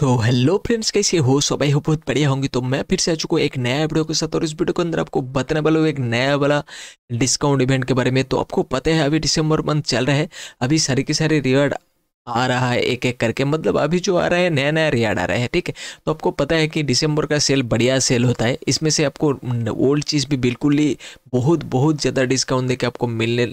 so hello friends कैसे हो सो भाई हो बहुत बढ़िया होंगी तो मैं फिर से आ चुका हूँ एक नया वीडियो के साथ और इस वीडियो के अंदर आपको बताने वाला हूँ एक नया वाला डिस्काउंट इवेंट के बारे में तो आपको पता है अभी दिसंबर मंथ चल रहा है अभी सारी के सारे रिवार्ड आ रहा है एक एक करके मतलब अभी जो आ रहा है नया नया रियाड आ रहा है ठीक है तो आपको पता है कि दिसंबर का सेल बढ़िया सेल होता है इसमें से आपको ओल्ड चीज़ भी बिल्कुल ही बहुत बहुत ज़्यादा डिस्काउंट देके आपको मिलने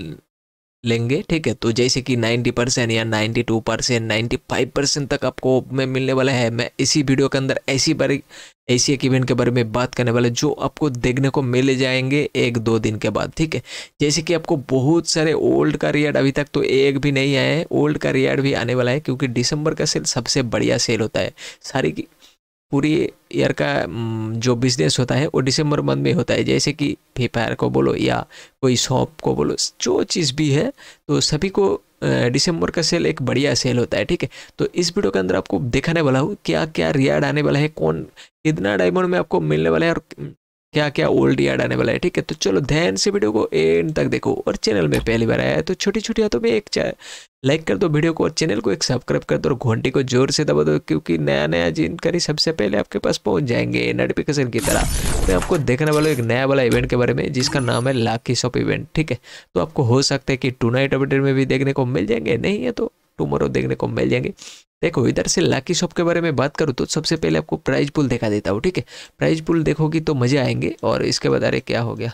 लेंगे ठीक है तो जैसे कि 90 परसेंट या 92 परसेंट नाइन्टी फाइव परसेंट तक आपको में मिलने वाला है मैं इसी वीडियो के अंदर ऐसी बारी ऐसी एक इवेंट के बारे में बात करने वाला जो आपको देखने को मिल जाएंगे एक दो दिन के बाद ठीक है जैसे कि आपको बहुत सारे ओल्ड का रियड अभी तक तो एक भी नहीं आए हैं ओल्ड का रियड भी आने वाला है क्योंकि दिसंबर का सेल सबसे बढ़िया सेल होता है सारी की पूरी ईयर का mm, जो बिजनेस होता है वो दिसंबर मंथ में होता है जैसे कि फ्री फायर को बोलो या कोई शॉप को बोलो जो चीज़ भी है तो सभी को दिसंबर का सेल एक बढ़िया सेल होता है ठीक है तो इस वीडियो के अंदर आपको दिखाने वाला हूँ क्या क्या रियाड आने वाला है कौन कितना डायमंड में आपको मिलने वाला है और क्या क्या ओल्ड रियाड आने वाला है ठीक है तो चलो ध्यान से वीडियो को एंड तक देखो और चैनल में पहली बार आया है तो छोटी छोटी हाथों में एक लाइक कर दो वीडियो को और चैनल को एक सब्सक्राइब कर दो और घंटी को जोर से दबा दो क्योंकि नया नया जानकारी सबसे पहले आपके पास पहुंच जाएंगे नोटिफिकेशन की तरह मैं आपको देखने वाला एक नया वाला इवेंट के बारे में जिसका नाम है लाखी शॉप इवेंट ठीक है तो आपको हो सकता है कि टू नाइट अपडेट में भी देखने को मिल जाएंगे नहीं है तो टूमोरो देखने को मिल जाएंगे देखो इधर से लाखी शॉप के बारे में बात करूँ तो सबसे पहले आपको प्राइज पुल देखा देता हूँ ठीक है प्राइज पुल देखोगी तो मजे आएंगे और इसके बाद अरे क्या हो गया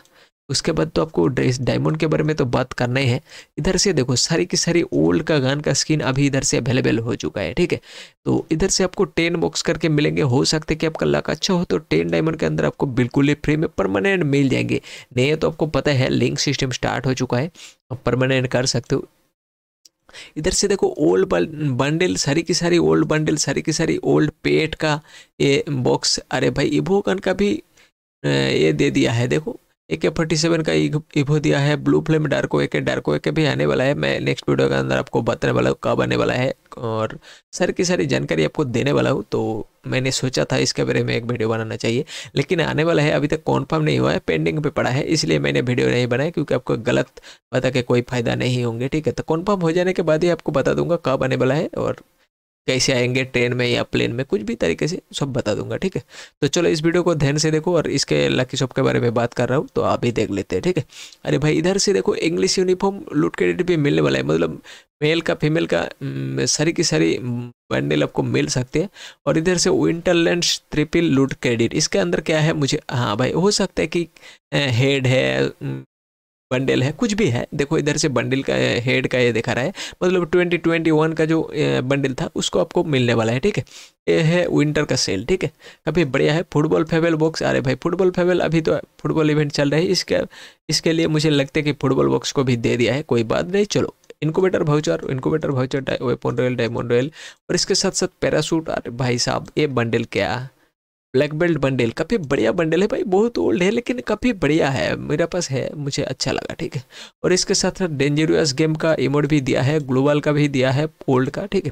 उसके बाद तो आपको ड्रेस डायमंड के बारे में तो बात करना ही है इधर से देखो सारी की सारी ओल्ड का गान का स्किन अभी इधर से अवेलेबल हो चुका है ठीक है तो इधर से आपको टेन बॉक्स करके मिलेंगे हो सकते कि आपका लक अच्छा हो तो टेन डायमंड के अंदर आपको बिल्कुल ही फ्री में परमानेंट मिल जाएंगे नहीं तो आपको पता है लिंक सिस्टम स्टार्ट हो चुका है आप परमानेंट कर सकते हो इधर से देखो ओल्ड बंडल सारी की सारी ओल्ड बंडल सारी की सारी ओल्ड पेट का ये बॉक्स अरे भाई इवो का भी ये दे दिया है देखो ए के फोर्टी सेवन का इवो दिया है ब्लू फ्लेम डार्को ए के डार्को ए के भी आने वाला है मैं नेक्स्ट वीडियो के अंदर आपको बताने वाला हूँ कब आने वाला है और सर की सारी जानकारी आपको देने वाला हूँ तो मैंने सोचा था इसके बारे में एक वीडियो बनाना चाहिए लेकिन आने वाला है अभी तक कॉन्फर्म नहीं हुआ है पेंडिंग पे पड़ा है इसलिए मैंने वीडियो नहीं बनाया क्योंकि आपको गलत बता के कोई फायदा नहीं होंगे ठीक है तो कॉन्फर्म हो जाने के बाद ही आपको बता दूंगा कब आने वाला है और कैसे आएंगे ट्रेन में या प्लेन में कुछ भी तरीके से सब बता दूंगा ठीक है तो चलो इस वीडियो को ध्यान से देखो और इसके लकी शॉप के बारे में बात कर रहा हूँ तो आप भी देख लेते हैं ठीक है अरे भाई इधर से देखो इंग्लिश यूनिफॉर्म लूट के भी मिलने वाला है मतलब मेल का फीमेल का हम्म, सारी की सारी बंडल आपको मिल सकते हैं और इधर से विंटरलैंड ट्रिपिल लूट क्रेडिट इसके अंदर क्या है मुझे हाँ भाई हो सकता है कि हेड है हम्म, बंडल है कुछ भी है देखो इधर से बंडल का हेड का ये देखा रहा है मतलब ट्वेंटी ट्वेंटी वन का जो बंडल था उसको आपको मिलने वाला है ठीक है ये है विंटर का सेल ठीक है अभी बढ़िया है फुटबॉल फेवल बॉक्स अरे भाई फुटबॉल फेवल अभी तो फुटबॉल इवेंट चल रहा है इसके इसके लिए मुझे लगता है कि फुटबॉल बॉक्स को भी दे दिया है कोई बात नहीं चलो incubator voucher incubator voucher weapon royal diamond royal और इसके साथ साथ पैरासूट अरे भाई साहब ये बंडल क्या ब्लैक बेल्ट बंडल काफ़ी बढ़िया बंडल है भाई बहुत ओल्ड है लेकिन काफ़ी बढ़िया है मेरे पास है मुझे अच्छा लगा ठीक है और इसके साथ साथ डेंजरियस गेम का इमोड भी दिया है ग्लोबल का भी दिया है ओल्ड का ठीक है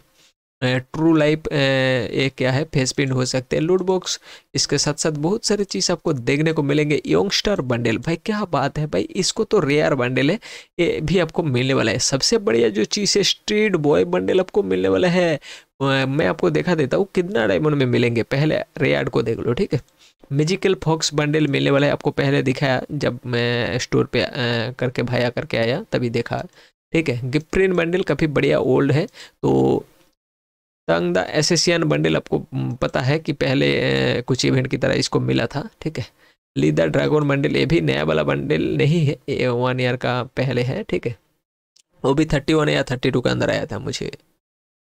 ट्रू लाइफ ये क्या है फेस प्रिंट हो सकते हैं लूट बॉक्स इसके साथ साथ बहुत सारी चीज़ आपको देखने को मिलेंगे यंगस्टर बंडल भाई क्या बात है भाई इसको तो रेयर बंडल है ये भी आपको मिलने वाला है सबसे बढ़िया जो चीज़ है स्ट्रीट बॉय बंडल आपको मिलने वाला है मैं आपको देखा देता हूँ कितना डायमंड में मिलेंगे पहले रेयर को देख लो ठीक है मेजिकल फॉक्स बंडल मिलने वाला है आपको पहले दिखाया जब मैं स्टोर पे करके भाया करके आया तभी देखा ठीक है गिफ्ट बंडल काफ़ी बढ़िया ओल्ड है तो तंग द एसेसियन बंडल आपको पता है कि पहले कुछ इवेंट की तरह इसको मिला था ठीक है ली द ड्रैगन बंडल ये भी नया वाला बंडल नहीं है वन ईयर का पहले है ठीक है वो भी थर्टी वन या थर्टी टू के अंदर आया था मुझे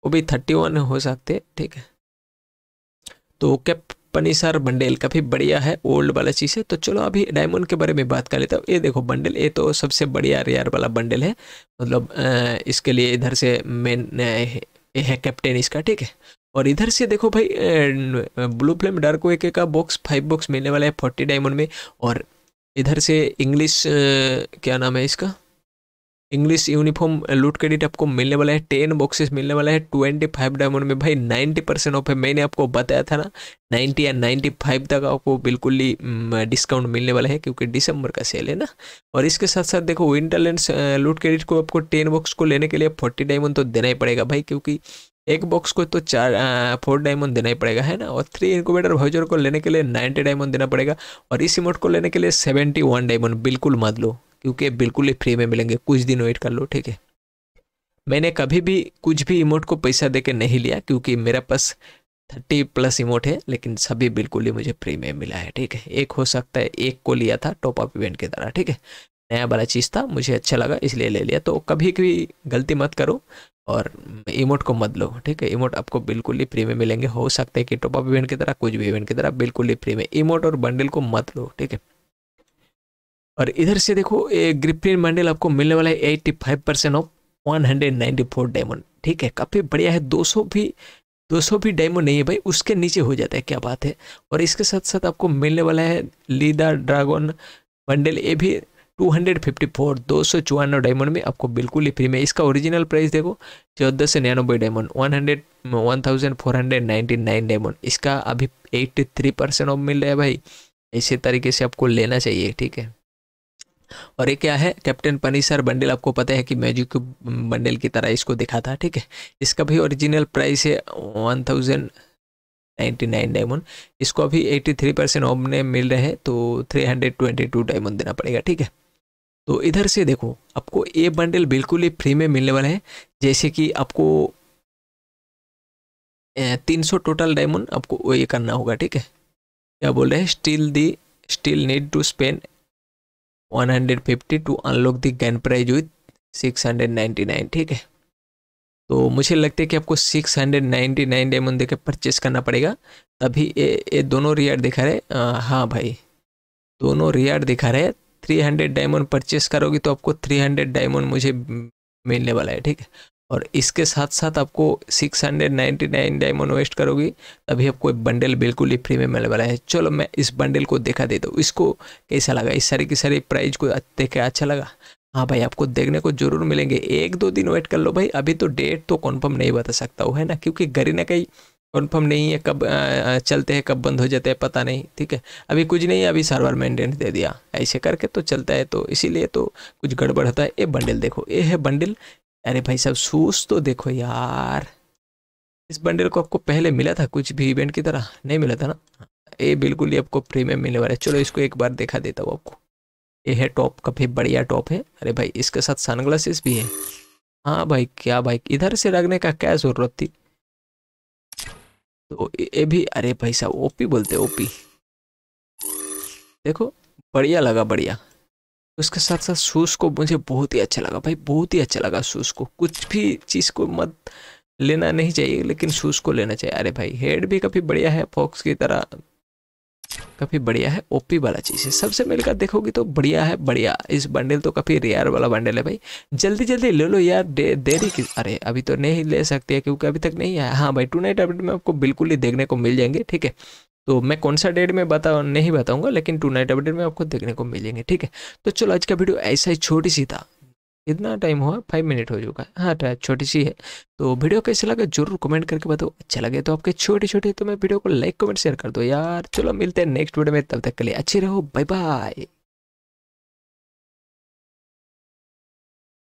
वो भी थर्टी वन हो सकते ठीक है तो कैप पनीसर बंडेल काफ़ी बढ़िया है ओल्ड वाला चीज़ है तो चलो अभी डायमंड के बारे में बात कर लेते हैं ये देखो बंडल ये तो सबसे बढ़िया रेयर वाला बंडल है मतलब इसके लिए इधर से मेन ये है कैप्टन इसका ठीक है और इधर से देखो भाई ब्लू फ्लेम डार्को एक का बॉक्स फाइव बॉक्स मिलने वाला है फोर्टी डायमंड में और इधर से इंग्लिश क्या नाम है इसका इंग्लिश यूनिफॉर्म लूट क्रेडिट आपको मिलने वाला है टेन बॉक्सेस मिलने वाला है ट्वेंटी फाइव डायमंड में भाई नाइन्टी परसेंट ऑफ है मैंने आपको बताया था ना नाइन्टी या नाइन्टी फाइव तक आपको बिल्कुल ही डिस्काउंट mm, मिलने वाला है क्योंकि दिसंबर का सेल है ना और इसके साथ साथ देखो विंटरलैंड लूट क्रेडिट को आपको टेन बॉक्स को लेने के लिए फोर्टी डायमंड तो देना ही पड़ेगा भाई क्योंकि एक बॉक्स को तो चार फोर uh, डायमंड देना ही पड़ेगा है ना और थ्री इंक्यूबेटर भाजर को लेने के लिए नाइन्टी डायमंड देना पड़ेगा और इस इमोट को लेने के लिए सेवेंटी वन डायमंड बिल्कुल मत लो क्योंकि बिल्कुल ही फ्री में मिलेंगे कुछ दिन वेट कर लो ठीक है मैंने कभी भी कुछ भी इमोट को पैसा दे के नहीं लिया क्योंकि मेरे पास थर्टी प्लस इमोट है लेकिन सभी बिल्कुल ही मुझे फ्री में मिला है ठीक है एक हो सकता है एक को लिया था टॉप अप इवेंट के द्वारा ठीक है नया वाला चीज़ था मुझे अच्छा लगा इसलिए ले लिया तो कभी भी गलती मत करो और इमोट को मत लो ठीक है इमोट आपको बिल्कुल ही फ्री में मिलेंगे हो सकता है कि टॉप अप इवेंट की तरह कुछ भी इवेंट की तरह बिल्कुल ही फ्री में इमोट और बंडल को मत लो ठीक है और इधर से देखो ग्रिप्रीन मंडल आपको मिलने वाला है eighty five percent off one hundred ninety four diamond ठीक है काफ़ी बढ़िया है दो सौ भी दो सौ भी डायमंड नहीं है भाई उसके नीचे हो जाता है क्या बात है और इसके साथ साथ आपको मिलने वाला है लीदा ड्रैगन मंडल ये भी टू हंड्रेड फिफ्टी फोर दो सौ चौवानवे डायमंड में आपको बिल्कुल ही फ्री में इसका ओरिजिनल प्राइस देखो चौदह सौ निन्यानवे diamond one hundred one thousand four hundred ninety nine diamond इसका अभी एट्टी थ्री परसेंट ऑफ मिल रहा है भाई इसी तरीके से आपको लेना चाहिए ठीक है और ये क्या है कैप्टन पनीसर बंडल आपको पता है कि मैजिक बंडल की तरह इसको देखा था ठीक है इसका भी ओरिजिनल प्राइस है one thousand ninety nine diamond इसको अभी एट्टी थ्री परसेंट ऑफ में मिल रहे हैं तो three hundred twenty two diamond देना पड़ेगा ठीक है तो इधर से देखो आपको ये बंडल बिल्कुल ही फ्री में मिलने वाला है जैसे कि आपको तीन सौ टोटल डायमंड आपको ये करना होगा ठीक है क्या बोल रहे हैं still the still need to spend 150 to unlock the gun prize with 699 ठीक है तो मुझे लगता है कि आपको 699 डायमंड देकर परचेस करना पड़ेगा तभी ये ये दोनों रियार दिखा रहे आ, हाँ भाई दोनों रियार दिखा रहे थ्री हंड्रेड डायमंड परचेस करोगी तो आपको थ्री हंड्रेड डायमंड मुझे मिलने वाला है ठीक है और इसके साथ साथ आपको 699 डायमंड वेस्ट करोगी तभी आपको एक बंडल बिल्कुल ही फ्री में मिलने वाला है चलो मैं इस बंडल को देखा देता हूँ इसको कैसा लगा इस सारी की सारी प्राइज को देखे अच्छा लगा हाँ भाई आपको देखने को जरूर मिलेंगे एक दो दिन वेट कर लो भाई अभी तो डेट तो कन्फर्म नहीं बता सकता हूँ है ना क्योंकि गरी ना कहीं कन्फर्म नहीं है कब चलते हैं कब बंद हो जाते हैं पता नहीं ठीक है अभी कुछ नहीं अभी सर्वर मेंटेन दे दिया ऐसे करके तो चलता है तो इसीलिए तो कुछ गड़बड़ होता है ये बंडल देखो ये है बंडल अरे भाई साहब सूस तो देखो यार इस बंडल को आपको पहले मिला था कुछ भी इवेंट की तरह नहीं मिला था ना ये बिल्कुल ही आपको प्रीमियम मिलने वाला है चलो इसको एक बार देखा देता हूँ आपको ये है टॉप काफ़ी बढ़िया टॉप है अरे भाई इसके साथ सनग्लासेस भी है हाँ भाई क्या भाई इधर से रखने का क्या ज़रूरत थी तो ये भी अरे भाई साहब ओपी बोलते ओपी देखो बढ़िया लगा बढ़िया उसके साथ साथ शूज़ को मुझे बहुत ही अच्छा लगा भाई बहुत ही अच्छा लगा शूज़ को कुछ भी चीज़ को मत लेना नहीं चाहिए लेकिन शूज़ को लेना चाहिए अरे भाई हेड भी काफ़ी बढ़िया है फॉक्स की तरह काफ़ी बढ़िया है ओपी वाला चीज़ है सबसे मिलकर देखोगे तो बढ़िया है बढ़िया इस बंडल तो काफ़ी रेयर वाला बंडल है भाई जल्दी जल्दी ले लो यार दे, देरी की अरे अभी तो नहीं ले सकते क्योंकि अभी तक नहीं आया हाँ भाई टू नाइट अपडेट में आपको बिल्कुल ही देखने को मिल जाएंगे ठीक है तो मैं कौन सा डेट में बता नहीं बताऊंगा लेकिन टू नाइट अपडेट में आपको देखने को मिलेंगे ठीक है तो चलो आज का वीडियो ऐसा ही छोटी सी था इतना टाइम हुआ फाइव मिनट हो चुका है हाँ टाइम छोटी सी है तो वीडियो कैसे लगा जरूर कमेंट करके बताओ अच्छा लगे तो आपके छोटे छोटे तो मैं वीडियो को लाइक कमेंट शेयर कर दो यार चलो मिलते हैं नेक्स्ट वीडियो में तब तक के लिए अच्छे रहो बाय बाय